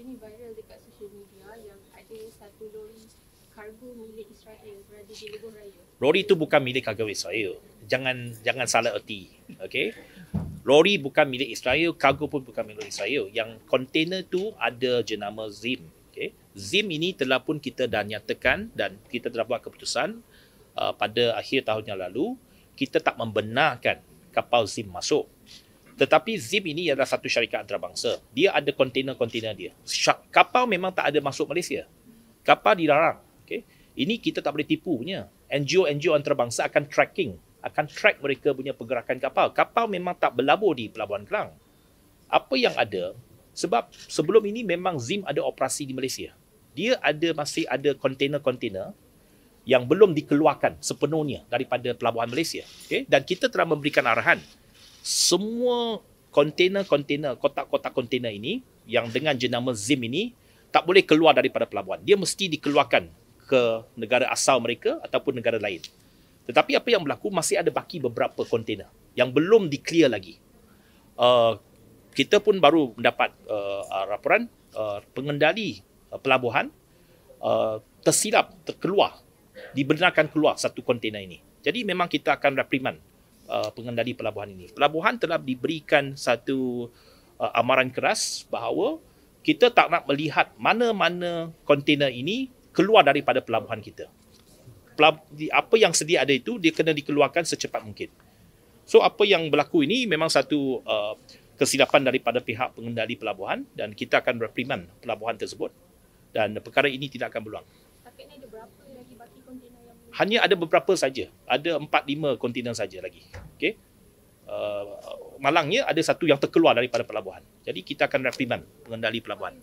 baru ni viral dekat social media yang ada satu lori kargo milik Israel berada di Lebuh Raya. Lori tu bukan milik kargo Israel. Jangan jangan salah erti. Okay? Lori bukan milik Israel, kargo pun bukan milik Israel. Yang kontainer tu ada jenama Zim. Okay? Zim ini telah pun kita dah nyatakan dan kita telah buat keputusan uh, pada akhir tahun yang lalu kita tak membenarkan kapal Zim masuk. Tetapi Zim ini adalah satu syarikat antarabangsa. Dia ada kontena kontena dia. Kapal memang tak ada masuk Malaysia. Kapal dilarang. Okay? Ini kita tak boleh tipu punya. NGO-NGO antarabangsa akan tracking. Akan track mereka punya pergerakan kapal. Kapal memang tak berlabur di Pelabuhan Kelang. Apa yang ada, sebab sebelum ini memang Zim ada operasi di Malaysia. Dia ada masih ada kontena kontena yang belum dikeluarkan sepenuhnya daripada Pelabuhan Malaysia. Okay? Dan kita telah memberikan arahan semua kontena kontena kotak-kotak kontena ini yang dengan jenama ZIM ini tak boleh keluar daripada pelabuhan. Dia mesti dikeluarkan ke negara asal mereka ataupun negara lain. Tetapi apa yang berlaku masih ada baki beberapa kontena yang belum di-clear lagi. Uh, kita pun baru mendapat uh, raporan uh, uh, pengendali uh, pelabuhan uh, tersilap, terkeluar, dibenarkan keluar satu kontena ini. Jadi memang kita akan reprimand Uh, pengendali pelabuhan ini. Pelabuhan telah diberikan satu uh, amaran keras bahawa kita tak nak melihat mana-mana kontainer ini keluar daripada pelabuhan kita. Pelab- apa yang sedia ada itu dia kena dikeluarkan secepat mungkin. So apa yang berlaku ini memang satu uh, kesilapan daripada pihak pengendali pelabuhan dan kita akan reprimand pelabuhan tersebut dan perkara ini tidak akan berulang. Tapi ini ada berapa lagi baki kontainer hanya ada beberapa saja ada 4 5 kontinen saja lagi okey uh, malangnya ada satu yang terkeluar daripada pelabuhan jadi kita akan reprimand pengendali pelabuhan